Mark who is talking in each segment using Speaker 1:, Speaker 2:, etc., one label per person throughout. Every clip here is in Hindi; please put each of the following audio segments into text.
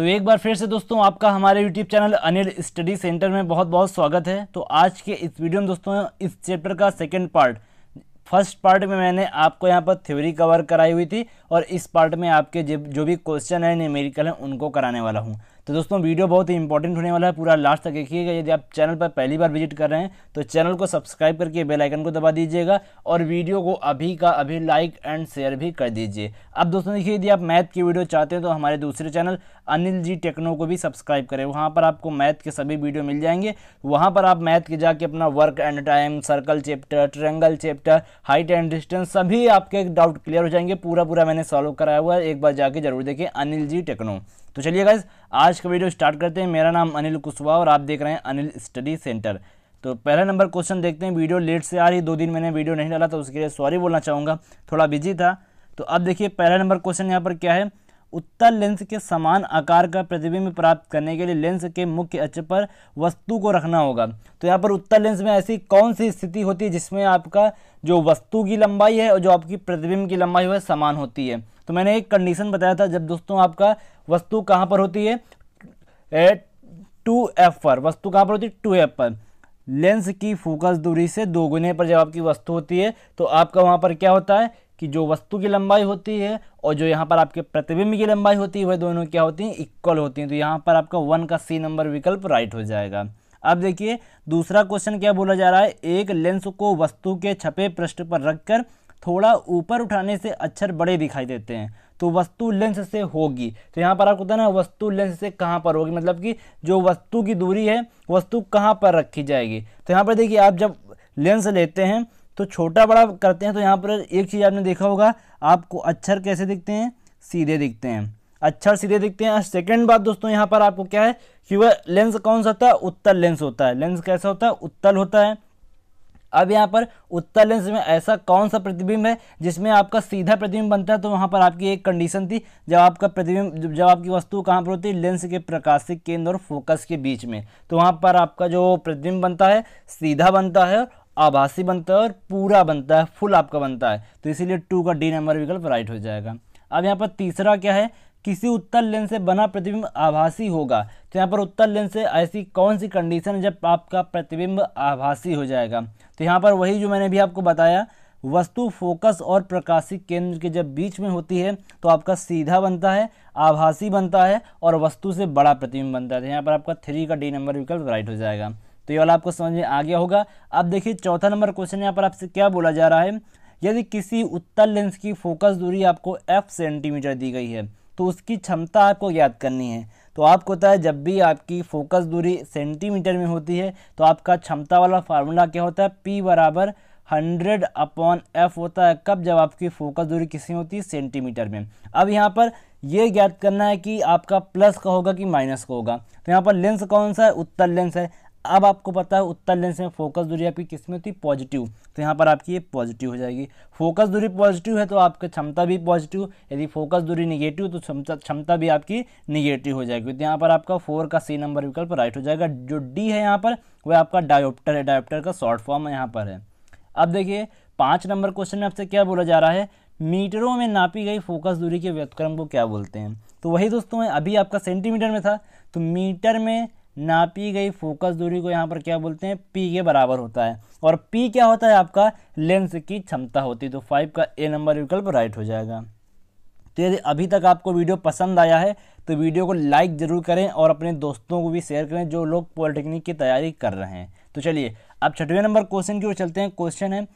Speaker 1: तो एक बार फिर से दोस्तों आपका हमारे YouTube channel Anil study centre में बहुत बहुत स्वागत है तो आज के इस वीडियो में दोस्तों इस चैप्टर का सेकेंड पार्ट फर्स्ट पार्ट में मैंने आपको यहाँ पर थ्योरी कवर कराई हुई थी और इस पार्ट में आपके जो भी क्वेश्चन है न्यूमेरिकल हैं उनको कराने वाला हूँ तो दोस्तों वीडियो बहुत ही इंपॉर्टेंट होने वाला है पूरा लास्ट तक देखिएगा यदि आप चैनल पर पहली बार विजिट कर रहे हैं तो चैनल को सब्सक्राइब करके बेल आइकन को दबा दीजिएगा और वीडियो को अभी का अभी लाइक एंड शेयर भी कर दीजिए अब दोस्तों देखिए यदि आप मैथ की वीडियो चाहते हैं तो हमारे दूसरे चैनल अनिल जी टेक्नो को भी सब्सक्राइब करें वहाँ पर आपको मैथ के सभी वीडियो मिल जाएंगे वहाँ पर आप मैथ के जाके अपना work and time circle chapter triangle chapter height and distance सभी आपके डाउट क्लियर हो जाएंगे पूरा पूरा मैंने सॉल्व कराया हुआ है एक बार जाके जरूर देखें अनिल जी टेक्नो तो चलिए गाइज आज का वीडियो स्टार्ट करते हैं मेरा नाम अनिल कुशवाहा और आप देख रहे हैं अनिल स्टडी सेंटर तो पहला नंबर क्वेश्चन देखते हैं वीडियो लेट से आ रही दो दिन मैंने वीडियो नहीं डाला तो उसके लिए सॉरी बोलना चाहूँगा थोड़ा बिजी था तो अब देखिए पहला नंबर क्वेश्चन यहाँ पर क्या है उत्तर लेंस के समान आकार का प्रतिबिंब प्राप्त करने के लिए लेंस के मुख्य अच पर वस्तु को रखना होगा तो यहाँ पर उत्तर लेंस में ऐसी कौन सी स्थिति होती है जिसमें आपका जो वस्तु की लंबाई है और जो आपकी प्रतिबिंब की लंबाई है समान होती है तो मैंने एक कंडीशन बताया था जब दोस्तों आपका वस्तु कहाँ पर होती है टू एफ पर वस्तु कहाँ पर होती है टू एफ पर लेंस की फोकस दूरी से दो गुने पर जब आपकी वस्तु होती है तो आपका वहाँ पर क्या होता है कि जो वस्तु की लंबाई होती है और जो यहाँ पर आपके प्रतिबिंब की लंबाई होती है वह दोनों क्या होती हैं इक्वल होती हैं तो यहाँ पर आपका वन का सी नंबर विकल्प राइट हो जाएगा अब देखिए दूसरा क्वेश्चन क्या बोला जा रहा है एक लेंस को वस्तु के छपे पृष्ठ पर रखकर थोड़ा ऊपर उठाने से अक्षर बड़े दिखाई देते हैं तो वस्तु लेंस से होगी तो यहाँ पर आपको बताना है वस्तु लेंस से कहाँ पर होगी मतलब कि जो वस्तु की दूरी है वस्तु कहाँ पर रखी जाएगी तो यहाँ पर देखिए आप जब लेंस लेते हैं तो छोटा बड़ा करते हैं तो यहाँ पर एक चीज़ आपने देखा होगा आपको अक्षर कैसे दिखते हैं सीधे दिखते हैं अच्छा सीधे दिखते हैं सेकेंड बात दोस्तों यहाँ पर आपको क्या है कि वह लेंस कौन सा होता है उत्तल लेंस होता है लेंस कैसा होता है उत्तल होता है अब यहाँ पर उत्तर लेंस में ऐसा कौन सा प्रतिबिंब है जिसमें आपका सीधा प्रतिबिंब बनता है तो वहाँ पर आपकी एक कंडीशन थी जब आपका प्रतिबिंब जब आपकी वस्तु कहाँ पर होती है लेंस के प्रकाशिक केंद्र और फोकस के बीच में तो वहाँ पर आपका जो प्रतिबिंब बनता है सीधा बनता है आभासी बनता है और पूरा बनता है फुल आपका बनता है तो इसीलिए टू का डी नंबर विकल्प राइट हो जाएगा अब यहाँ पर तीसरा क्या है किसी उत्तर लेंस से बना प्रतिबिंब आभासी होगा तो यहाँ पर उत्तर लेंस से ऐसी कौन सी कंडीशन है जब आपका प्रतिबिंब आभासी हो जाएगा तो यहाँ पर वही जो मैंने भी आपको बताया वस्तु फोकस और प्रकाशिक केंद्र के जब बीच में होती है तो आपका सीधा बनता है आभासी बनता है और वस्तु से बड़ा प्रतिबिंब बनता है तो यहाँ पर आपका थ्री का डी नंबर विकल्प राइट हो जाएगा तो ये वाला आपको समझ में आ गया होगा अब देखिए चौथा नंबर क्वेश्चन यहाँ पर आपसे क्या बोला जा रहा है यदि किसी उत्तर लेंस की फोकस दूरी आपको एफ सेंटीमीटर दी गई है तो उसकी क्षमता आपको ज्ञात करनी है तो आपको होता है जब भी आपकी फोकस दूरी सेंटीमीटर में होती है तो आपका क्षमता वाला फार्मूला क्या होता है पी बराबर हंड्रेड अपॉन एफ होता है कब जब आपकी फोकस दूरी किसी होती है सेंटीमीटर में अब यहाँ पर यह ज्ञात करना है कि आपका प्लस का होगा कि माइनस का होगा तो यहाँ पर लेंस कौन सा है उत्तर लेंस है अब आपको पता है उत्तर लेंस में फोकस दूरी आपकी किस में होती है पॉजिटिव तो यहाँ पर आपकी ये पॉजिटिव हो जाएगी फोकस दूरी पॉजिटिव है तो आपकी क्षमता भी पॉजिटिव यदि फोकस दूरी निगेटिव तो क्षमता क्षमता भी आपकी निगेटिव हो जाएगी तो यहाँ पर आपका फोर का सी नंबर विकल्प राइट हो जाएगा जो डी है यहाँ पर वह आपका डायोप्टर है डायोप्टर का शॉर्ट फॉर्म यहाँ पर है अब देखिए पाँच नंबर क्वेश्चन में आपसे क्या बोला जा रहा है मीटरों में नापी गई फोकस दूरी के व्यक्रम को क्या बोलते हैं तो वही दोस्तों अभी आपका सेंटीमीटर में था तो मीटर में नापी गई फोकस दूरी को यहाँ पर क्या बोलते हैं पी के बराबर होता है और पी क्या होता है आपका लेंस की क्षमता होती है तो फाइव का ए नंबर विकल्प राइट हो जाएगा तो यदि अभी तक आपको वीडियो पसंद आया है तो वीडियो को लाइक ज़रूर करें और अपने दोस्तों को भी शेयर करें जो लोग पॉलिटेक्निक की तैयारी कर रहे हैं तो चलिए अब छठवें नंबर क्वेश्चन की ओर चलते हैं क्वेश्चन है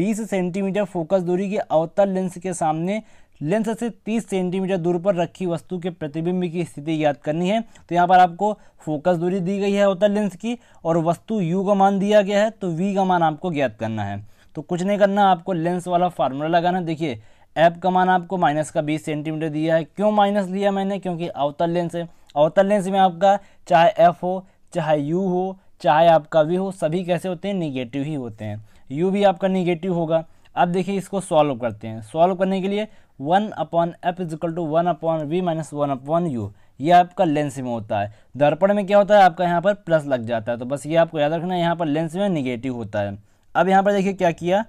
Speaker 1: 20 सेंटीमीटर फोकस दूरी के अवतल लेंस के सामने लेंस से 30 सेंटीमीटर दूर पर रखी वस्तु के प्रतिबिंब की स्थिति याद करनी है तो यहाँ पर आपको फोकस दूरी दी गई है अवतल लेंस की और वस्तु यू का मान दिया गया है तो वी का मान आपको ज्ञात करना है तो कुछ नहीं करना आपको लेंस वाला फार्मूला लगाना देखिए एप का मान आपको माइनस का बीस सेंटीमीटर दिया है क्यों माइनस लिया मैंने क्योंकि अवतल लेंस है अवतल लेंस में आपका चाहे एफ हो चाहे यू हो चाहे आपका वी हो सभी कैसे होते हैं निगेटिव ही होते हैं यू भी आपका निगेटिव होगा अब देखिए इसको सॉल्व करते हैं सॉल्व करने के लिए one upon F is equal to one upon V minus one upon U ये आपका लेंस में होता है दर्पण में क्या होता है आपका यहाँ पर प्लस लग जाता है तो बस ये आपको याद रखना है यहाँ पर लेंस में निगेटिव होता है अब यहाँ पर देखिए क्या किया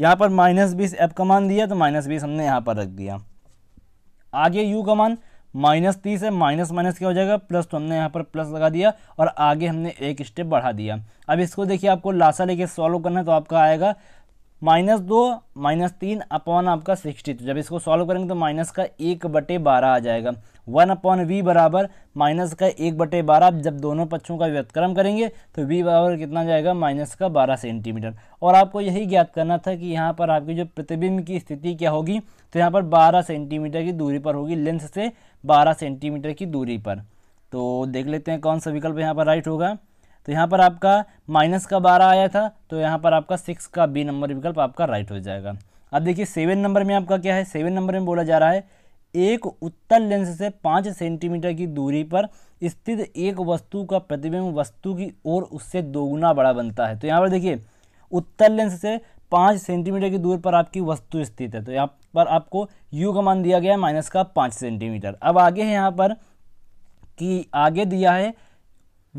Speaker 1: यहाँ पर माइनस बीस एफ का मान दिया तो माइनस बीस हमने यहाँ पर रख दिया आगे यू का मान माइनस तीस है माइनस माइनस क्या हो जाएगा प्लस तो हमने यहाँ पर प्लस लगा दिया और आगे हमने एक स्टेप बढ़ा दिया अब इसको देखिए आपको लाशा लेके सॉल्व करना है तो आपका आएगा माइनस दो माइनस तीन अपॉन आपका सिक्सटी तो जब इसको सॉल्व करेंगे तो माइनस का एक बटे बारह आ जाएगा वन अपॉन वी बराबर माइनस का एक बटे बारह जब दोनों पक्षों का व्यतक्रम करेंगे तो वी बराबर कितना जाएगा माइनस का बारह सेंटीमीटर और आपको यही ज्ञात करना था कि यहाँ पर आपकी जो प्रतिबिंब की स्थिति क्या होगी तो यहाँ पर बारह सेंटीमीटर की दूरी पर होगी लेंथ से बारह सेंटीमीटर की दूरी पर तो देख लेते हैं कौन सा विकल्प यहाँ पर राइट होगा तो यहाँ पर आपका माइनस का बारह आया था तो यहाँ पर आपका सिक्स का बी नंबर विकल्प आपका राइट हो जाएगा अब देखिए सेवन नंबर में आपका क्या है सेवन नंबर में बोला जा रहा है एक उत्तल लेंस से पाँच सेंटीमीटर की दूरी पर स्थित एक वस्तु का प्रतिबिंब वस्तु की ओर उससे दोगुना बड़ा बनता है तो यहाँ पर देखिए उत्तल लेंस से पाँच सेंटीमीटर की दूर पर आपकी वस्तु स्थित है तो यहाँ पर आपको यू का मान दिया गया है माइनस का पाँच सेंटीमीटर अब आगे है यहाँ पर कि आगे दिया है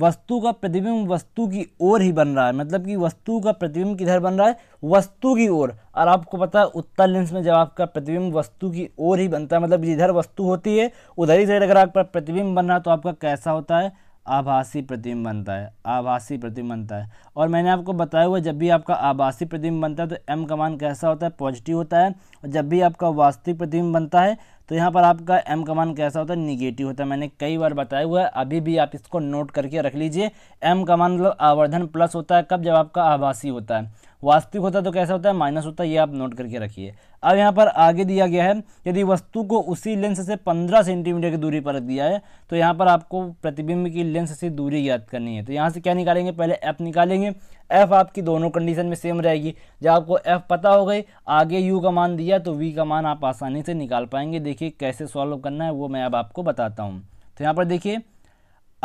Speaker 1: वस्तु का प्रतिबिंब वस्तु की ओर ही बन रहा है मतलब कि वस्तु का प्रतिबिंब किधर बन रहा है वस्तु की ओर और आपको पता है उत्तर लेंस में जब आपका प्रतिबिंब वस्तु की ओर ही बनता है मतलब जिधर वस्तु होती है उधर ही साइड अगर आपका प्रतिबिंब बन रहा है तो आपका कैसा होता है आभासी प्रतिम बनता है आभासी प्रतिम बनता है और मैंने आपको बताया हुआ जब भी आपका आभासी प्रतिम बनता है तो एम का मान कैसा होता है पॉजिटिव होता है और जब भी आपका वास्तविक प्रतिम बनता है तो यहाँ पर आपका एम का मान कैसा होता है निगेटिव होता है मैंने कई बार बताया हुआ है अभी भी आप इसको नोट करके रख लीजिए एम का मान मतलब आवर्धन प्लस होता है कब जब आपका आभासी होता है वास्तविक होता तो कैसा होता है माइनस होता है ये आप नोट करके रखिए अब यहाँ पर आगे दिया गया है यदि वस्तु को उसी लेंस से 15 सेंटीमीटर की दूरी पर रख दिया है तो यहाँ पर आपको प्रतिबिंब की लेंस से दूरी याद करनी है तो यहाँ से क्या निकालेंगे पहले एफ निकालेंगे एफ आपकी दोनों कंडीशन में सेम रहेगी जब आपको एफ पता हो गई आगे यू का मान दिया तो वी का मान आप आसानी से निकाल पाएंगे देखिए कैसे सॉल्व करना है वो मैं अब आपको बताता हूँ तो यहाँ पर देखिए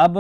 Speaker 1: अब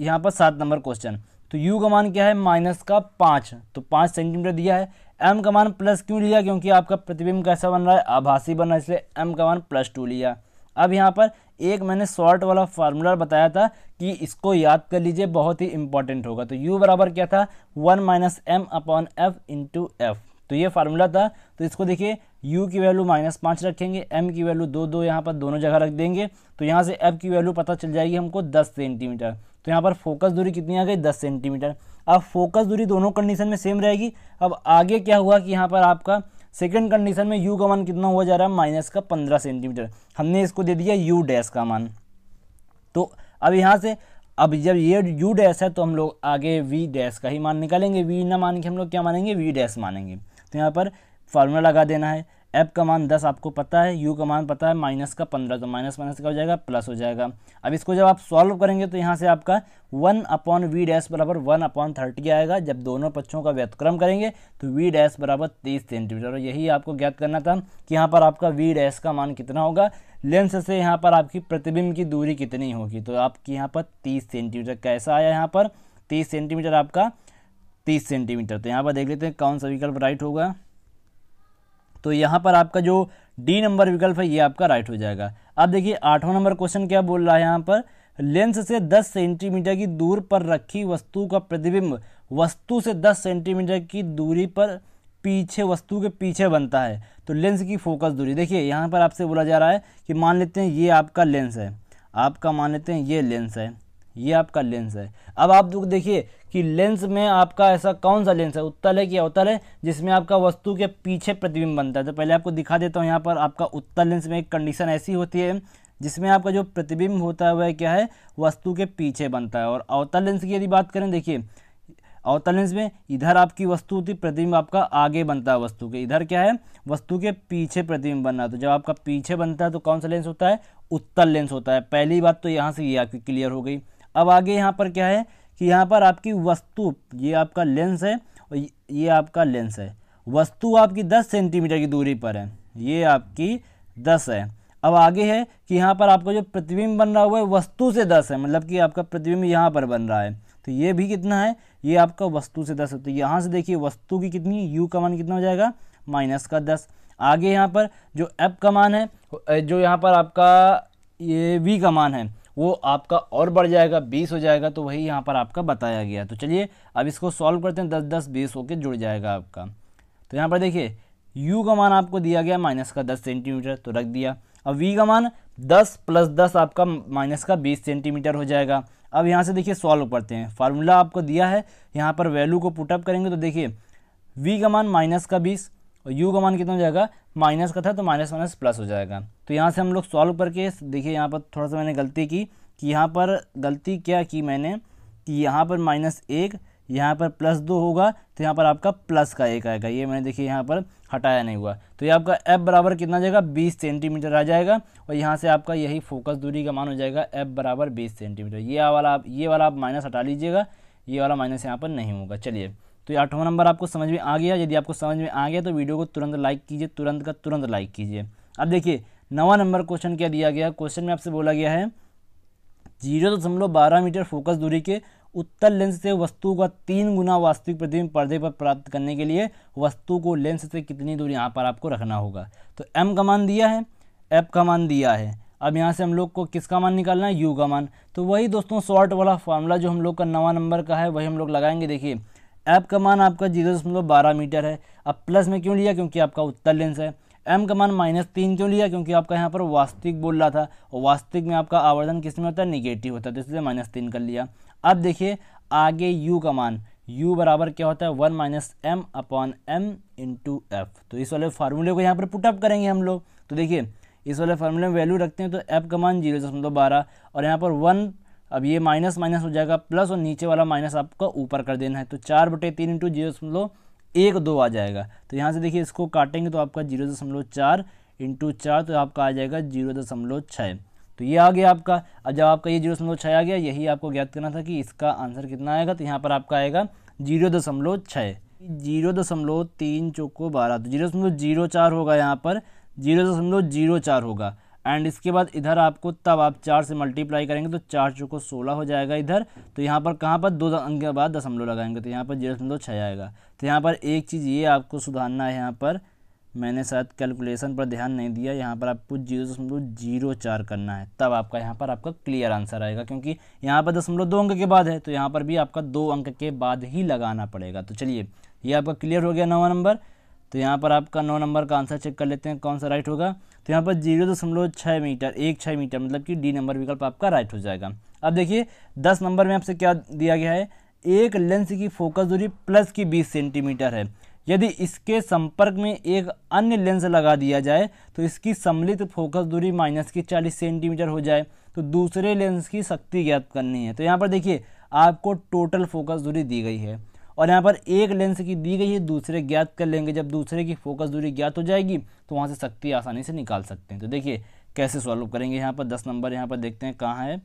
Speaker 1: यहाँ पर सात नंबर क्वेश्चन तो यू का मान क्या है माइनस का पाँच तो पाँच सेंटीमीटर दिया है एम का मान प्लस क्यों लिया क्योंकि आपका प्रतिबिंब कैसा बन रहा है आभासी बन रहा है इसलिए एम का मान प्लस टू लिया अब यहाँ पर एक मैंने शॉर्ट वाला फार्मूला बताया था कि इसको याद कर लीजिए बहुत ही इंपॉर्टेंट होगा तो यू बराबर क्या था one minus M upon F into F तो ये फार्मूला था तो इसको देखिए u की वैल्यू माइनस पाँच रखेंगे m की वैल्यू दो दो यहाँ पर दोनों जगह रख देंगे तो यहाँ से f की वैल्यू पता चल जाएगी हमको दस सेंटीमीटर तो यहाँ पर फोकस दूरी कितनी आ गई दस सेंटीमीटर अब फोकस दूरी दोनों कंडीशन में सेम रहेगी अब आगे क्या हुआ कि यहाँ पर आपका सेकेंड कंडीशन में यू का मान कितना हुआ जा रहा है माइनस का पंद्रह सेंटीमीटर हमने इसको दे दिया यू डैश का मान तो अब यहाँ से अब जब ये यू डैश है तो हम लोग आगे वी डैश का ही मान निकालेंगे वी ना मान के हम लोग क्या मानेंगे वी डैश मानेंगे तो यहाँ पर फार्मूला लगा देना है एप का मान दस आपको पता है यू का मान पता है माइनस का पंद्रह तो माइनस माइनस का हो जाएगा प्लस हो जाएगा अब इसको जब आप सॉल्व करेंगे तो यहाँ से आपका वन अपॉन वी डैश बराबर वन अपॉन थर्टी आएगा जब दोनों पक्षों का व्यतक्रम करेंगे तो वी डैश बराबर तीस सेंटीमीटर और यही आपको ज्ञात करना था कि यहाँ पर आपका वी डैश का मान कितना होगा लेंस से यहाँ पर आपकी प्रतिबिंब की दूरी कितनी होगी तो आपकी यहाँ पर तीस सेंटीमीटर कैसा आया यहाँ पर तीस सेंटीमीटर आपका तीस सेंटीमीटर तो यहाँ पर देख लेते हैं कौन सा विकल्प राइट होगा तो यहाँ पर आपका जो डी नंबर विकल्प है ये आपका राइट हो जाएगा अब देखिए आठवां नंबर क्वेश्चन क्या बोल रहा है यहाँ पर लेंस से 10 सेंटीमीटर की दूर पर रखी वस्तु का प्रतिबिंब वस्तु से 10 सेंटीमीटर की दूरी पर पीछे वस्तु के पीछे बनता है तो लेंस की फोकस दूरी देखिए यहाँ पर आपसे बोला जा रहा है कि मान लेते हैं ये आपका लेंस है आपका मान लेते हैं ये लेंस है ये आपका लेंस है अब आप लोग देखिए कि लेंस में आपका ऐसा कौन सा लेंस है उत्तल है कि अवतल है जिसमें आपका वस्तु के पीछे प्रतिबिंब बनता है तो पहले आपको दिखा देता हूँ यहाँ पर आपका उत्तल लेंस में एक कंडीशन ऐसी होती है जिसमें आपका जो प्रतिबिंब होता है वह क्या है वस्तु के पीछे बनता है और अवतल लेंस की यदि बात करें देखिए अवतल लेंस में इधर आपकी वस्तु होती प्रतिबिंब आपका आगे बनता है वस्तु के इधर क्या है वस्तु के पीछे प्रतिबिंब बनना तो जब आपका पीछे बनता है तो कौन सा लेंस होता है उत्तल लेंस होता है पहली बात तो यहाँ से ये आपकी क्लियर हो गई अब आगे यहाँ पर क्या है कि यहाँ पर आपकी वस्तु ये आपका लेंस है और ये आपका लेंस है वस्तु आपकी दस सेंटीमीटर की दूरी पर है ये आपकी दस है अब आगे है कि यहाँ पर आपका जो प्रतिबिंब बन रहा हुआ है वस्तु से दस है मतलब कि आपका प्रतिबिंब यहाँ पर बन रहा है तो ये भी कितना है ये आपका वस्तु से दस है तो यहाँ से देखिए वस्तु की कितनी यू का मान कितना हो जाएगा माइनस का दस आगे यहाँ पर जो एप का मान है जो यहाँ पर आपका ये वी का मान है वो आपका और बढ़ जाएगा बीस हो जाएगा तो वही यहाँ पर आपका बताया गया तो चलिए अब इसको सॉल्व करते हैं दस दस बीस होकर जुड़ जाएगा आपका तो यहाँ पर देखिए यू का मान आपको दिया गया माइनस का दस सेंटीमीटर तो रख दिया अब वी का मान दस प्लस दस आपका माइनस का बीस सेंटीमीटर हो जाएगा अब यहाँ से देखिए सॉल्व करते हैं फार्मूला आपको दिया है यहाँ पर वैल्यू को पुटअप करेंगे तो देखिए वी का मान माइनस का बीस और यू का मान कितना हो जाएगा माइनस का था तो माइनस माइनस प्लस हो जाएगा तो यहाँ से हम लोग सॉल्व करके देखिए यहाँ पर थोड़ा सा मैंने गलती की कि यहाँ पर गलती क्या की मैंने कि यहाँ पर माइनस एक यहाँ पर प्लस दो होगा तो यहाँ पर आपका प्लस का एक आएगा ये मैंने देखिए यहाँ पर हटाया नहीं हुआ तो ये आपका एफ बराबर कितना जाएगा बीस सेंटीमीटर आ जाएगा और यहाँ से आपका यही फोकस दूरी का मान हो जाएगा एफ बराबर बीस सेंटीमीटर ये वाला आप ये वाला आप माइनस हटा लीजिएगा ये वाला माइनस यहाँ पर नहीं होगा चलिए तो ये आठवां नंबर आपको समझ में आ गया यदि आपको समझ में आ गया तो वीडियो को तुरंत लाइक कीजिए तुरंत का तुरंत लाइक कीजिए अब देखिए नवा नंबर क्वेश्चन क्या दिया गया क्वेश्चन में आपसे बोला गया है जीरो दशमलव बारह मीटर फोकस दूरी के उत्तर लेंस से वस्तु का तीन गुना वास्तविक प्रतिबिंब पर्दे पर प्राप्त करने के लिए वस्तु को लेंस से कितनी दूरी यहाँ पर आपको रखना होगा तो एम का मान दिया है एफ का मान दिया है अब यहाँ से हम लोग को किसका मान निकालना है यू का मान तो वही दोस्तों शॉर्ट वाला फार्मूला जो हम लोग का नवा नंबर का है वही हम लोग लगाएंगे देखिए एप का मान आपका जीरो दशमलव बारह मीटर है अब प्लस में क्यों लिया क्योंकि आपका उत्तर लेंस है एम का मान माइनस तीन क्यों लिया क्योंकि आपका यहाँ पर वास्तविक बोल रहा था और वास्तविक में आपका आवर्धन किस में होता है निगेटिव होता है तो इसलिए माइनस तीन कर लिया अब देखिए आगे यू का मान यू बराबर क्या होता है one minus M upon M into F तो इस वाले फार्मूले को यहाँ पर पुटअप करेंगे हम लोग तो देखिए इस वाले फार्मूले में वैल्यू रखते हैं तो एफ का मान जीरो दशमलव बारह और यहाँ पर वन अब ये माइनस माइनस हो जाएगा प्लस और नीचे वाला माइनस आपका ऊपर कर देना है तो चार बटे तीन इंटू जीरो दशमलव एक दो आ जाएगा तो यहाँ से देखिए इसको काटेंगे तो आपका जीरो दशमलव चार इंटू चार तो आपका आ जाएगा जीरो दशमलव छः तो ये आ गया आपका अब जब आपका ये जीरो दशमलव छः आ गया यही आपको ज्ञात करना था कि इसका आंसर कितना आएगा तो यहाँ पर आपका आएगा जीरो दशमलव छः जीरो दशमलव तीन चौको बारह तो जीरो दशमलव जीरो चार होगा यहाँ पर जीरो दशमलव जीरो चार होगा एंड इसके बाद इधर आपको तब आप चार से मल्टीप्लाई करेंगे तो चार चौको सोलह हो जाएगा इधर तो यहाँ पर कहाँ पर दो अंक के बाद दशमलव लगाएंगे तो यहाँ पर जीरो दशमलव छः आएगा तो यहाँ पर एक चीज़ ये आपको सुधारना है यहाँ पर मैंने शायद कैलकुलेशन पर ध्यान नहीं दिया यहाँ पर आपको जीरो दशमलव जीरो चार करना है तब आपका यहाँ पर आपका क्लियर आंसर आएगा क्योंकि यहाँ पर दशमलव दो अंक के बाद है तो यहाँ पर भी आपका दो अंक के बाद ही लगाना पड़ेगा तो चलिए ये आपका क्लियर हो गया नवा नंबर तो यहाँ पर आपका नौ नंबर का आंसर चेक कर लेते हैं कौन सा राइट होगा तो यहाँ पर जीरो दशमलव छः मीटर एक छः मीटर मतलब कि डी नंबर विकल्प आपका राइट हो जाएगा अब देखिए दस नंबर में आपसे क्या दिया गया है एक लेंस की फोकस दूरी प्लस की बीस सेंटीमीटर है यदि इसके संपर्क में एक अन्य लेंस लगा दिया जाए तो इसकी सम्मिलित फोकस दूरी माइनस की चालीस सेंटीमीटर हो जाए तो दूसरे लेंस की शक्ति ज्ञात करनी है तो यहाँ पर देखिए आपको टोटल फोकस दूरी दी गई है और यहाँ पर एक लेंस की दी गई है दूसरे ज्ञात कर लेंगे जब दूसरे की फोकस दूरी ज्ञात हो जाएगी तो वहाँ से शक्ति आसानी से निकाल सकते हैं तो देखिए कैसे सॉल्व करेंगे यहाँ पर दस नंबर यहाँ पर देखते हैं कहाँ है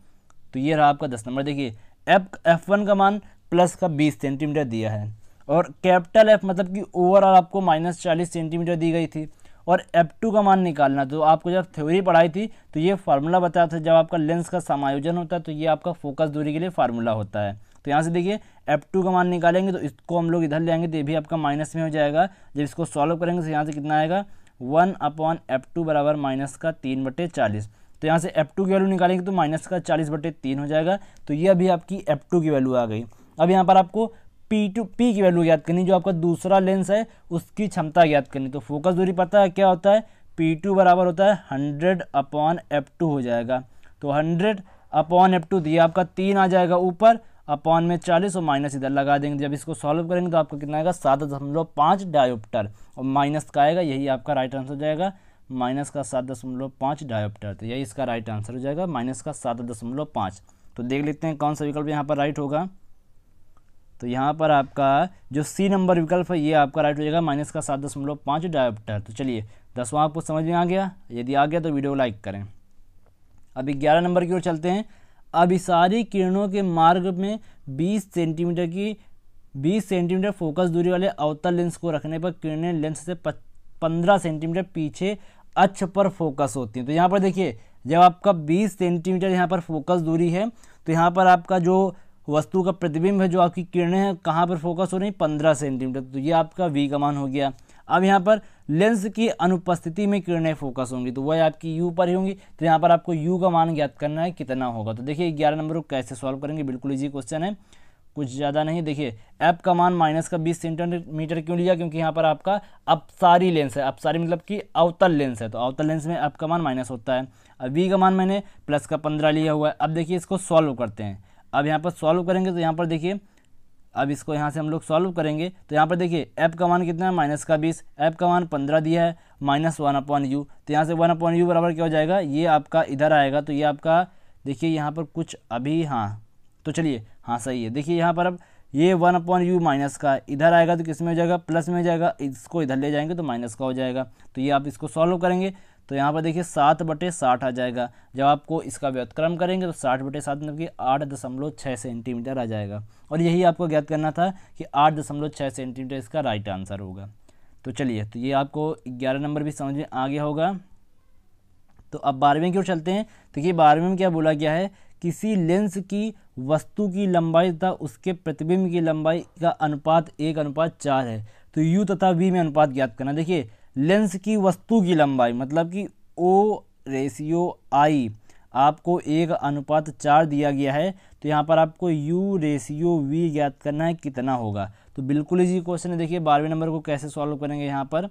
Speaker 1: तो ये रहा आपका दस नंबर देखिए एफ एफ वन का मान प्लस का बीस सेंटीमीटर दिया है और कैपिटल एफ मतलब कि ओवरऑल आपको माइनस चालीस सेंटीमीटर दी गई थी और एफ टू का मान निकालना तो आपको जब थ्योरी पढ़ाई थी तो ये फार्मूला बताया था जब आपका लेंस का समायोजन होता है तो ये आपका फोकस दूरी के लिए फार्मूला होता है तो यहाँ से देखिए एफ टू का मान निकालेंगे तो इसको हम लोग इधर ले आएंगे तो ये भी आपका माइनस में हो जाएगा जब इसको सॉल्व करेंगे तो यहाँ से कितना आएगा वन अपॉन एफ टू बराबर माइनस का तीन बटे चालीस तो यहाँ से एफ टू की वैल्यू निकालेंगे तो माइनस का चालीस बटे तीन हो जाएगा तो ये अभी आपकी एफ टू की वैल्यू आ गई अब यहाँ पर आपको पी टू पी की वैल्यू याद करनी जो आपका दूसरा लेंस है उसकी क्षमता याद करनी तो फोकस दूरी पता है क्या होता है पी टू बराबर होता है हंड्रेड अपॉन एफ टू हो जाएगा तो हंड्रेड अपॉन एफ टू दिया आपका तीन आ जाएगा ऊपर अपॉन में चालीस और माइनस इधर लगा देंगे जब इसको सॉल्व करेंगे तो आपका कितना आएगा सात दशमलव पाँच डायोप्टर और माइनस का आएगा यही आपका राइट आंसर हो जाएगा माइनस का सात दशमलव पाँच डायोप्टर तो यही इसका राइट आंसर हो जाएगा माइनस का सात दशमलव पाँच तो देख लेते हैं कौन सा विकल्प यहाँ पर राइट होगा तो यहाँ पर आपका जो सी नंबर विकल्प है ये आपका राइट हो जाएगा माइनस का सात दशमलव पाँच डायोप्टर तो चलिए दसवां आपको समझ में आ गया यदि आ गया तो वीडियो लाइक करें अभी ग्यारह नंबर की ओर चलते हैं अभिसारी किरणों के मार्ग में 20 सेंटीमीटर की 20 सेंटीमीटर फोकस दूरी वाले अवतल लेंस को रखने पर किरणें लेंस से 15 सेंटीमीटर पीछे अक्ष पर फोकस होती हैं तो यहाँ पर देखिए जब आपका 20 सेंटीमीटर यहाँ पर फोकस दूरी है तो यहाँ पर आपका जो वस्तु का प्रतिबिंब है जो आपकी किरणें हैं कहाँ पर फोकस हो रही पंद्रह सेंटीमीटर तो ये आपका वी का मान हो गया अब यहाँ पर लेंस की अनुपस्थिति में किरणें फोकस होंगी तो वह आपकी यू पर ही होंगी तो यहाँ पर आपको यू का मान ज्ञात करना है कितना होगा तो देखिए ग्यारह नंबर को कैसे सॉल्व करेंगे बिल्कुल इजी क्वेश्चन है कुछ ज़्यादा नहीं देखिए ऐप का मान माइनस का बीस सेंटीमीटर क्यों लिया क्योंकि यहाँ पर आपका अपसारी लेंस है अपसारी मतलब कि अवतल लेंस है तो अवतल लेंस में ऐप का मान माइनस होता है अब वी का मान मैंने प्लस का पंद्रह लिया हुआ है अब देखिए इसको सॉल्व करते हैं अब यहाँ पर सॉल्व करेंगे तो यहाँ पर देखिए अब इसको यहाँ से हम लोग सॉल्व करेंगे तो यहाँ पर देखिए एप का मान कितना है माइनस का बीस एप का मान पंद्रह दिया है माइनस वन अपॉन यू तो यहाँ से वन अपॉन यू बराबर क्या हो जाएगा ये आपका इधर आएगा तो ये आपका देखिए यहाँ पर कुछ अभी हाँ तो चलिए हाँ सही है देखिए यहाँ पर अब ये वन अपॉन यू माइनस का इधर आएगा तो किस में हो जाएगा प्लस में हो जाएगा इसको इधर ले जाएंगे तो माइनस का हो जाएगा तो ये आप इसको सॉल्व करेंगे तो यहाँ पर देखिए सात बटे साठ आ जाएगा जब आपको इसका व्यतक्रम करेंगे तो साठ बटे सात मतलब कि आठ दशमलव छः सेंटीमीटर आ जाएगा और यही आपको ज्ञात करना था कि आठ दशमलव छः सेंटीमीटर इसका राइट आंसर होगा तो चलिए तो ये आपको ग्यारह नंबर भी समझ में आ गया होगा तो अब बारहवें की ओर चलते हैं तो ये बारहवें में क्या बोला गया है किसी लेंस की वस्तु की लंबाई तथा उसके प्रतिबिंब की लंबाई का अनुपात एक अनुपात चार है तो यू तथा वी में अनुपात ज्ञात करना देखिए लेंस की वस्तु की लंबाई मतलब कि ओ रेशियो आई आपको एक अनुपात चार दिया गया है तो यहाँ पर आपको यू रेशियो वी ज्ञात करना है कितना होगा तो बिल्कुल इजी क्वेश्चन है देखिए बारहवें नंबर को कैसे सॉल्व करेंगे यहाँ पर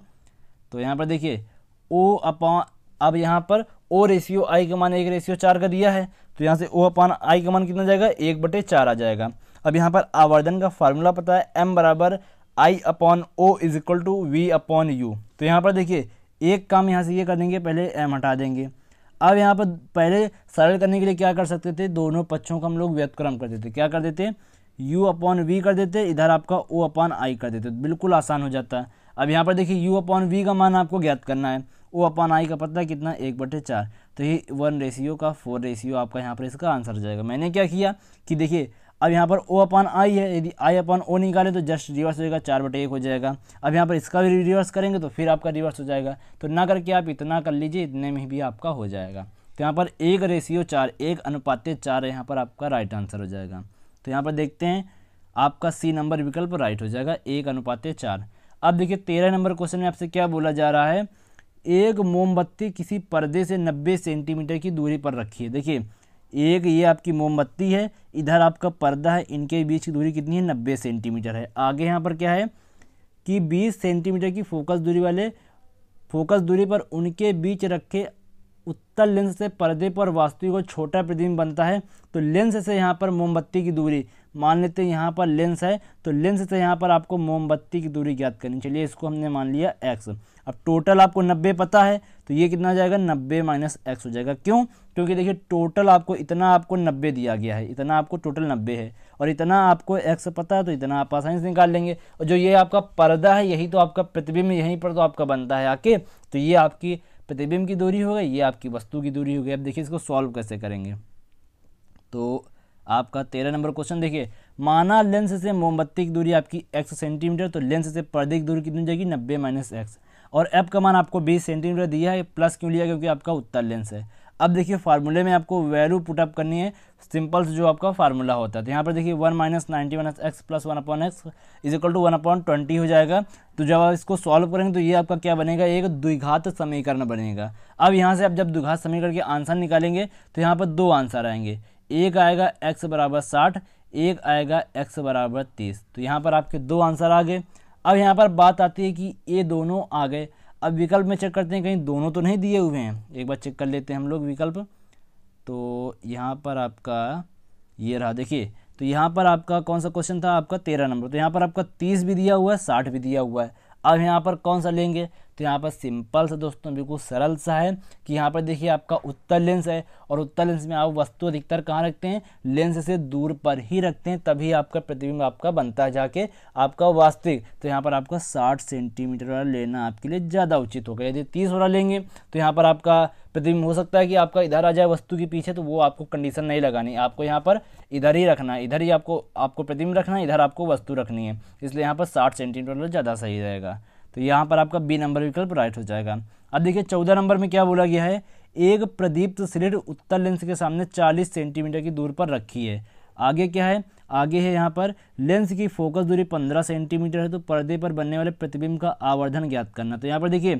Speaker 1: तो यहाँ पर देखिए ओ अपॉन अब यहाँ पर ओ रेशियो आई का मान एक रेशियो चार का दिया है तो यहाँ से ओ अपान आई का मान कितना जाएगा एक बटे चार आ जाएगा अब यहाँ पर आवर्धन का फार्मूला पता है एम बराबर I upon O is equal to V upon U तो यहाँ पर देखिए एक काम यहाँ से ये कर देंगे पहले एम हटा देंगे अब यहाँ पर पहले सरल करने के लिए क्या कर सकते थे दोनों पक्षों का हम लोग व्यतक्रम कर देते क्या कर देते u अपॉन वी कर देते इधर आपका o अपॉन आई कर देते बिल्कुल आसान हो जाता है अब यहाँ पर देखिए u अपॉन वी का मान आपको ज्ञात करना है o अपॉन आई का पता है कितना एक बटे चार तो ये वन रेशियो का फोर रेशियो आपका यहाँ पर इसका आंसर हो जाएगा मैंने क्या किया कि देखिए अब यहाँ पर ओ अपन आई है यदि आई अपन ओ निकाले तो जस्ट रिवर्स हो जाएगा चार बटे एक हो जाएगा अब यहाँ पर इसका भी रिवर्स करेंगे तो फिर आपका रिवर्स हो जाएगा तो ना करके आप इतना कर लीजिए इतने में भी आपका हो जाएगा तो यहाँ पर एक रेशियो चार एक अनुपात्य चार यहाँ पर आपका राइट आंसर हो जाएगा तो यहाँ पर देखते हैं आपका सी नंबर विकल्प राइट हो जाएगा एक अनुपात्य चार अब देखिए तेरह नंबर क्वेश्चन में आपसे क्या बोला जा रहा है एक मोमबत्ती किसी पर्दे से नब्बे सेंटीमीटर की दूरी पर रखिए देखिए एक ये आपकी मोमबत्ती है इधर आपका पर्दा है इनके बीच की दूरी कितनी है नब्बे सेंटीमीटर है आगे यहाँ पर क्या है कि बीस सेंटीमीटर की फोकस दूरी वाले फोकस दूरी पर उनके बीच रखे उत्तर लेंस से पर्दे पर वास्तु को छोटा प्रतिबिंब बनता है तो लेंस से यहाँ पर मोमबत्ती की दूरी मान लेते हैं यहाँ पर लेंस है तो लेंस से यहाँ पर आपको मोमबत्ती की दूरी ज्ञात करनी चलिए इसको हमने मान लिया एक्स अब टोटल आपको नब्बे पता है तो ये कितना हो जाएगा नब्बे माइनस एक्स हो जाएगा क्यों क्योंकि देखिए टोटल आपको इतना आपको नब्बे दिया गया है इतना आपको टोटल नब्बे है और इतना आपको एक्स पता है तो इतना आप आसानी से निकाल लेंगे और जो ये आपका पर्दा है यही तो आपका प्रतिबिंब यहीं पर तो आपका बनता है आके तो ये आपकी प्रतिबिंब की दूरी हो गई ये आपकी वस्तु की दूरी हो गई अब देखिए इसको सॉल्व कैसे करेंगे तो आपका तेरह नंबर क्वेश्चन देखिए माना लेंस से मोमबत्ती की दूरी आपकी एक्स सेंटीमीटर तो लेंस से पर्दे की दूरी कितनी हो जाएगी नब्बे माइनस एक्स और एप का मान आपको बीस सेंटीमीटर दिया है प्लस क्यों लिया क्योंकि आपका उत्तर लेंस है अब देखिए फार्मूले में आपको वैल्यू पुटअप करनी है सिंपल से जो आपका फार्मूला होता है तो यहाँ पर देखिए one minus ninety minus X plus one upon X is equal to one upon twenty हो जाएगा तो जब आप इसको सॉल्व करेंगे तो ये आपका क्या बनेगा एक द्विघात समीकरण बनेगा अब यहाँ से आप जब द्विघात समीकरण के आंसर निकालेंगे तो यहाँ पर दो आंसर आएंगे एक आएगा एक्स बराबर साठ एक आएगा एक्स बराबर तीस तो यहाँ पर आपके दो आंसर आ गए अब यहाँ पर बात आती है कि ये दोनों आ गए अब विकल्प में चेक करते हैं कहीं दोनों तो नहीं दिए हुए हैं एक बार चेक कर लेते हैं हम लोग विकल्प तो यहाँ पर आपका ये रहा देखिए तो यहाँ पर आपका कौन सा क्वेश्चन था आपका तेरह नंबर तो यहाँ पर आपका तीस भी दिया हुआ है साठ भी दिया हुआ है अब यहाँ पर कौन सा लेंगे तो यहाँ पर सिंपल सा दोस्तों बिल्कुल सरल सा है कि यहाँ पर देखिए आपका उत्तर लेंस है और उत्तर लेंस में आप वस्तु अधिकतर कहाँ रखते हैं लेंस से दूर पर ही रखते हैं तभी आपका प्रतिबिंब आपका बनता है जाके आपका वास्तविक तो यहाँ पर आपका साठ सेंटीमीटर वाला लेना आपके लिए ज़्यादा उचित होगा यदि तीस वाला लेंगे तो यहाँ पर आपका प्रतिबिंब हो सकता है कि आपका इधर आ जाए वस्तु के पीछे तो वो आपको कंडीशन नहीं लगानी आपको यहाँ पर इधर ही रखना है इधर ही आपको आपको प्रतिबिंब रखना है इधर आपको वस्तु रखनी है इसलिए यहाँ पर साठ सेंटीमीटर ज़्यादा सही रहेगा तो यहाँ पर आपका बी नंबर विकल्प राइट हो जाएगा अब देखिए चौदह नंबर में क्या बोला गया है एक प्रदीप्त सिलेट उत्तर लेंस के सामने चालीस सेंटीमीटर की दूर पर रखी है आगे क्या है आगे है यहाँ पर लेंस की फोकस दूरी पंद्रह सेंटीमीटर है तो पर्दे पर बनने वाले प्रतिबिंब का आवर्धन ज्ञात करना तो यहाँ पर देखिए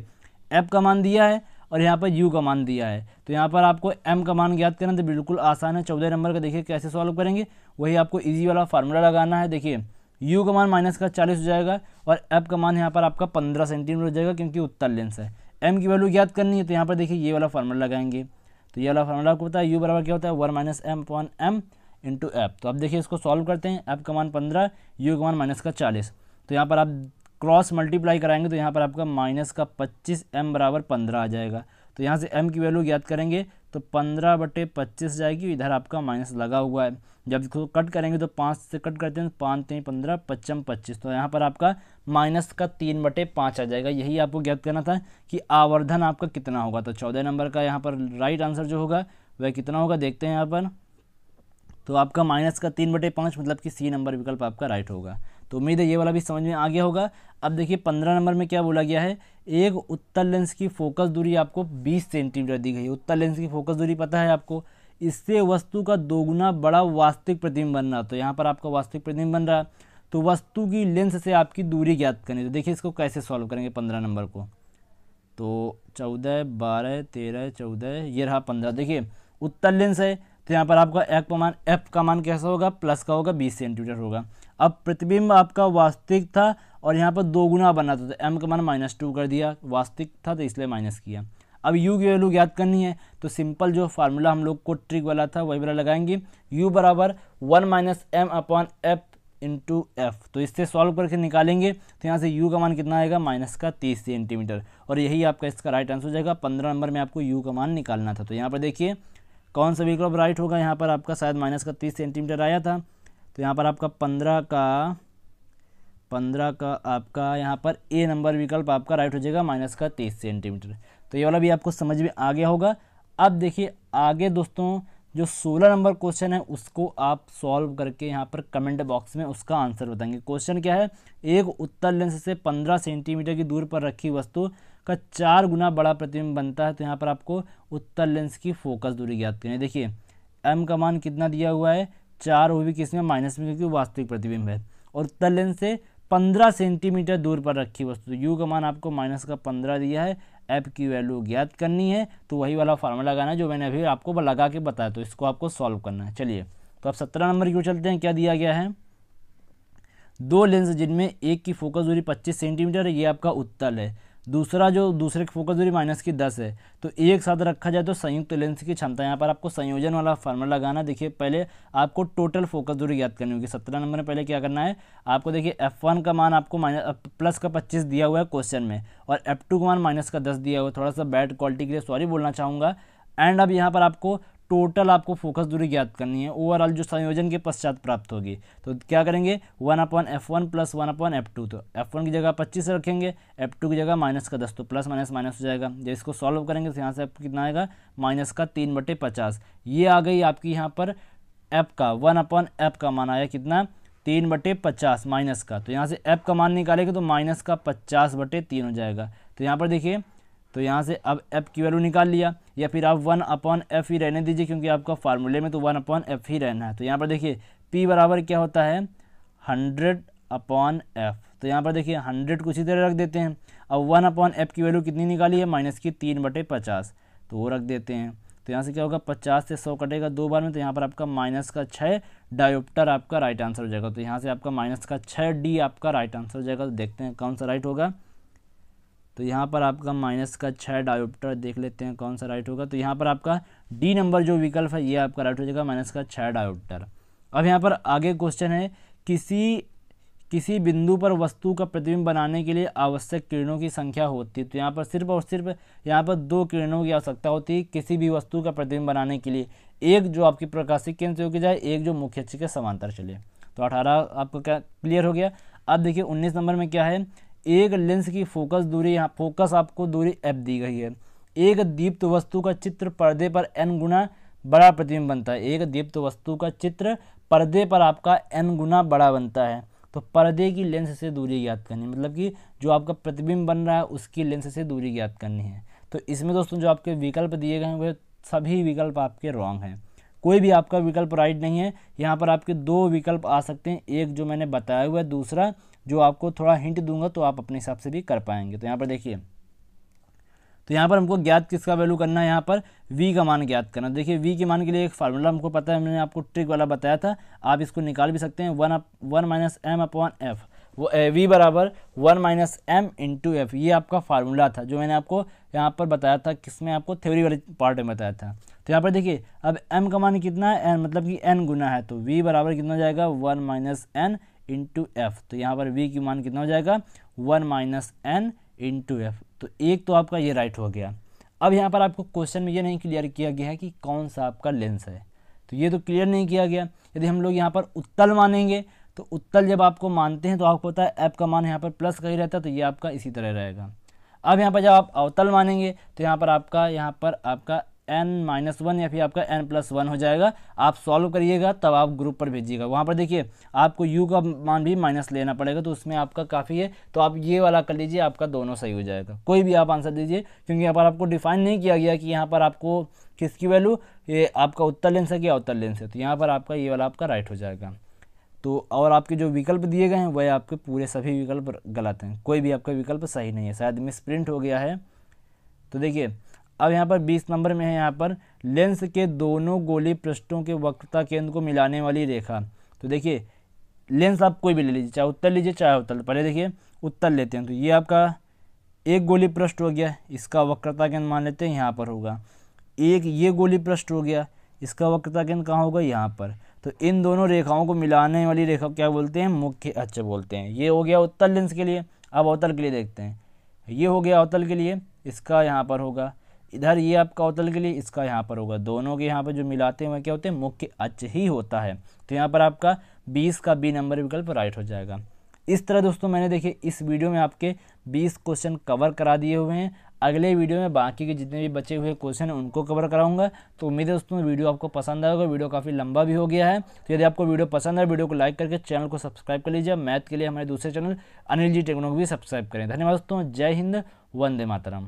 Speaker 1: एप का मान दिया है और यहाँ पर यू का मान दिया है तो यहाँ पर आपको एम का मान ज्ञात करना तो बिल्कुल आसान है चौदह नंबर का देखिए कैसे सॉल्व करेंगे वही आपको ईजी वाला फार्मूला लगाना है देखिए यू का मान माइनस का चालीस हो जाएगा और एप का मान यहाँ पर आपका पंद्रह सेंटीमीटर हो जाएगा क्योंकि उत्तर लेंस है एम की वैल्यू याद करनी है तो यहाँ पर देखिए ये वाला फार्मूला लगाएंगे तो ये वाला फार्मूला आपको पता है यू बराबर क्या होता है one minus M upon M into F तो आप देखिए इसको सॉल्व करते हैं एफ का मान पंद्रह यू का मान माइनस का चालीस तो यहाँ पर आप क्रॉस मल्टीप्लाई कराएंगे तो यहाँ पर आपका माइनस का पच्चीस एम बराबर पंद्रह आ जाएगा तो यहाँ से एम की वैल्यू याद करेंगे तो पंद्रह बटे पच्चीस जाएगी इधर आपका माइनस लगा हुआ है जब इसको कट करेंगे तो पाँच से कट करते हैं तो पाँच तीन पंद्रह पच्चम पच्चीस तो यहाँ पर आपका माइनस का तीन बटे पाँच आ जाएगा यही आपको ज्ञात करना था कि आवर्धन आपका कितना होगा तो चौदह नंबर का यहाँ पर राइट आंसर जो होगा वह कितना होगा देखते हैं यहाँ पर तो आपका माइनस का तीन बटे पाँच मतलब कि सी नंबर विकल्प आपका राइट होगा तो उम्मीद है ये वाला भी समझ में आ गया होगा अब देखिए पंद्रह नंबर में क्या बोला गया है एक उत्तर लेंस की फोकस दूरी आपको बीस सेंटीमीटर दी गई है उत्तर लेंस की फोकस दूरी पता है आपको इससे वस्तु का दोगुना बड़ा वास्तविक प्रतिम बन रहा तो यहाँ पर आपका वास्तविक प्रतिम बन रहा तो वस्तु की लेंस से आपकी दूरी ज्ञात करनी तो देखिए इसको कैसे सॉल्व करेंगे पंद्रह नंबर को तो चौदह बारह तेरह चौदह ये रहा पंद्रह देखिए उत्तर लेंस है तो यहाँ पर आपका एफ का मान एफ का मान कैसा होगा प्लस का होगा बीस सेंटीमीटर होगा अब प्रतिबिंब आपका वास्तविक था और यहाँ पर दो गुना बना था तो एम का मान माइनस टू कर दिया वास्तविक था तो इसलिए माइनस किया अब यू की वैल्यू ज्ञात करनी है तो सिंपल जो फार्मूला हम लोग को ट्रिक वाला था वही वाला लगाएंगे यू बराबर one minus M upon F into F तो इससे सॉल्व करके निकालेंगे तो यहाँ से यू का मान कितना आएगा माइनस का तीस सेंटीमीटर और यही आपका इसका राइट आंसर हो जाएगा पंद्रह नंबर में आपको यू का मान निकालना था तो यहाँ पर देखिए कौन सा विकल्प राइट होगा यहाँ पर आपका शायद माइनस का तीस सेंटीमीटर आया था तो यहाँ पर आपका पंद्रह का पंद्रह का आपका यहाँ पर ए नंबर विकल्प आपका राइट हो जाएगा माइनस का तेईस सेंटीमीटर तो ये वाला भी आपको समझ में आ गया होगा अब देखिए आगे दोस्तों जो सोलह नंबर क्वेश्चन है उसको आप सॉल्व करके यहाँ पर कमेंट बॉक्स में उसका आंसर बताएंगे क्वेश्चन क्या है एक उत्तर लेंस से पंद्रह सेंटीमीटर की दूर पर रखी वस्तु का चार गुना बड़ा प्रतिबिंब बनता है तो यहाँ पर आपको उत्तर लेंस की फोकस दूरी ज्ञात करनी है देखिए एम का मान कितना दिया हुआ है चार वो भी किस में माइनस में क्योंकि वास्तविक प्रतिबिंब है और तल लेंस से पंद्रह सेंटीमीटर दूर पर रखी वस्तु तो यू का मान आपको माइनस का पंद्रह दिया है एप की वैल्यू ज्ञात करनी है तो वही वाला फार्मूला लगाना है जो मैंने अभी आपको लगा के बताया तो इसको आपको सॉल्व करना है चलिए तो आप सत्रह नंबर क्यों चलते हैं क्या दिया गया है दो लेंस जिनमें एक की फोकस दूरी 25 सेंटीमीटर है ये आपका उत्तल है दूसरा जो दूसरे की फोकस दूरी माइनस की दस है तो एक साथ रखा जाए तो संयुक्त लेंस की क्षमता यहाँ पर आपको संयोजन वाला फार्मूला लगाना देखिए पहले आपको टोटल फोकस दूरी याद करनी होगी सत्रह नंबर में पहले क्या करना है आपको देखिए एफ वन का मान आपको माइनस प्लस का पच्चीस दिया हुआ है क्वेश्चन में और एफ टू का मान माइनस का दस दिया हुआ है थोड़ा सा बैड क्वालिटी के लिए सॉरी बोलना चाहूँगा एंड अब यहाँ पर आपको टोटल आपको फोकस दूरी ज्ञात करनी है ओवरऑल जो संयोजन के पश्चात प्राप्त होगी तो क्या करेंगे one upon F one plus one upon F two तो एफ वन की जगह पच्चीस रखेंगे एफ टू की जगह माइनस का दस तो प्लस माइनस माइनस हो जाएगा जब इसको सॉल्व करेंगे तो यहाँ से आपको कितना आएगा माइनस का तीन बटे पचास ये आ गई आपकी यहाँ पर एप का वन अपॉन एप का मान आया कितना तीन बटे पचास माइनस का तो यहाँ से एप का मान निकालेंगे तो माइनस का पचास बटे तीन हो जाएगा तो यहाँ पर देखिए तो यहाँ से अब एप की वैल्यू निकाल लिया या फिर आप वन अपॉन एफ ही रहने दीजिए क्योंकि आपका फार्मूले में तो वन अपॉन एफ ही रहना है तो यहाँ पर देखिए पी बराबर क्या होता है हंड्रेड अपॉन एफ तो यहाँ पर देखिए हंड्रेड कुछ ही तरह रख देते हैं अब वन अपॉन एफ की वैल्यू कितनी निकाली है माइनस की तीन बटे पचास तो वो रख देते हैं तो यहाँ से क्या होगा पचास से सौ कटेगा दो बार में तो यहाँ पर आपका माइनस का छः डायोप्टर आपका राइट आंसर हो जाएगा तो यहाँ से आपका माइनस का छः डी आपका राइट आंसर हो जाएगा तो देखते हैं कौन सा राइट होगा तो यहाँ पर आपका माइनस का छः डायोप्टर देख लेते हैं कौन सा राइट होगा तो यहाँ पर आपका डी नंबर जो विकल्प है ये आपका राइट हो जाएगा माइनस का छः डायोप्टर अब यहाँ पर आगे क्वेश्चन है किसी किसी बिंदु पर वस्तु का प्रतिबिंब बनाने के लिए आवश्यक किरणों की संख्या होती है तो यहाँ पर सिर्फ और सिर्फ यहाँ पर दो किरणों की आवश्यकता होती है किसी भी वस्तु का प्रतिबिंब बनाने के लिए एक जो आपकी प्रकाशिक केंद्र से होकर जाए एक जो मुख्य अक्ष के समांतर चले तो अठारह आपको क्या क्लियर हो गया अब देखिए उन्नीस नंबर में क्या है एक लेंस की फोकस दूरी यहाँ फोकस आपको दूरी एफ दी गई है एक दीप्त वस्तु का चित्र पर्दे पर एन गुना बड़ा प्रतिबिंब बनता है एक दीप्त वस्तु का चित्र पर्दे पर आपका एन गुना बड़ा बनता है तो पर्दे की लेंस से दूरी ज्ञात करनी है मतलब कि जो आपका प्रतिबिंब बन रहा है उसकी लेंस से दूरी ज्ञात करनी है तो इसमें दोस्तों जो आपके विकल्प दिए गए हैं वह सभी विकल्प आपके रॉन्ग हैं कोई भी आपका विकल्प राइट नहीं है यहाँ पर आपके दो विकल्प आ सकते हैं एक जो मैंने बताया हुआ है दूसरा जो आपको थोड़ा हिंट दूंगा तो आप अपने हिसाब से भी कर पाएंगे तो यहाँ पर देखिए तो यहाँ पर हमको ज्ञात किसका वैल्यू करना है यहाँ पर v का मान ज्ञात करना तो देखिए v के मान के लिए एक फार्मूला हमको पता है मैंने आपको ट्रिक वाला बताया था आप इसको निकाल भी सकते हैं one up one minus M upon F वो वी बराबर one minus M into F ये आपका फार्मूला था जो मैंने आपको यहाँ पर बताया था किसमें आपको थ्योरी वाले पार्ट में बताया था तो यहाँ पर देखिए अब एम का मान कितना है एन मतलब कि एन गुना है तो वी बराबर कितना जाएगा one minus N into F तो यहाँ पर वी की मान कितना हो जाएगा one minus N into F तो एक तो आपका ये राइट हो गया अब यहाँ पर आपको क्वेश्चन में ये नहीं क्लियर किया गया है कि कौन सा आपका लेंस है तो ये तो क्लियर नहीं किया गया यदि हम लोग यहाँ पर उत्तल मानेंगे तो उत्तल जब आपको मानते हैं तो आपको पता है एफ का मान यहाँ पर प्लस का ही रहता है तो ये आपका इसी तरह रहेगा अब यहाँ पर जब आप अवतल मानेंगे तो यहाँ पर आपका यहाँ पर आपका एन माइनस वन या फिर आपका एन प्लस वन हो जाएगा आप सॉल्व करिएगा तब आप ग्रुप पर भेजिएगा वहाँ पर देखिए आपको यू का मान भी माइनस लेना पड़ेगा तो उसमें आपका काफ़ी है तो आप ये वाला कर लीजिए आपका दोनों सही हो जाएगा कोई भी आप आंसर दीजिए क्योंकि यहाँ पर आपको डिफाइन नहीं किया गया कि यहाँ पर आपको किसकी वैल्यू ये आपका उत्तर लेंस है या उत्तर लेंस है तो यहाँ पर आपका ये वाला आपका राइट हो जाएगा तो और आपके जो विकल्प दिए गए हैं वह आपके पूरे सभी विकल्प गलत हैं कोई भी आपका विकल्प सही नहीं है शायद मिस प्रिंट हो गया है तो देखिए अब यहाँ पर बीस नंबर में है यहाँ पर लेंस के दोनों गोली पृष्ठों के वक्रता केंद्र को मिलाने वाली रेखा तो देखिए लेंस आप कोई भी ले लीजिए चाहे उत्तर लीजिए चाहे उत्तर पहले देखिए उत्तर लेते हैं तो ये आपका एक गोली पृष्ठ हो गया इसका वक्रता केंद्र मान लेते हैं यहाँ पर होगा एक ये गोली पृष्ठ हो गया इसका वक्रता केंद्र कहाँ होगा यहाँ पर तो इन दोनों रेखाओं को मिलाने वाली रेखा क्या बोलते हैं मुख्य अच्छे बोलते हैं ये हो गया उत्तर लेंस के लिए अब अवतल के लिए देखते हैं ये हो गया अवतल के लिए इसका यहाँ पर होगा इधर ये आपका अवतल के लिए इसका यहाँ पर होगा दोनों के यहाँ पर जो मिलाते हुए क्या होते हैं मुख्य अच ही होता है तो यहाँ पर आपका बीस का बी नंबर विकल्प राइट हो जाएगा इस तरह दोस्तों मैंने देखिए इस वीडियो में आपके 20 क्वेश्चन कवर करा दिए हुए हैं अगले वीडियो में बाकी के जितने भी बचे हुए क्वेश्चन हैं उनको कवर कराऊंगा तो उम्मीद है दोस्तों वीडियो आपको पसंद आएगा वीडियो काफ़ी लंबा भी हो गया है तो यदि आपको वीडियो पसंद है वीडियो को लाइक करके चैनल को सब्सक्राइब कर लीजिए मैथ के लिए हमारे दूसरे चैनल अनिल जी टेक्नो भी सब्सक्राइब करें धन्यवाद दोस्तों जय हिंद वंदे मातरम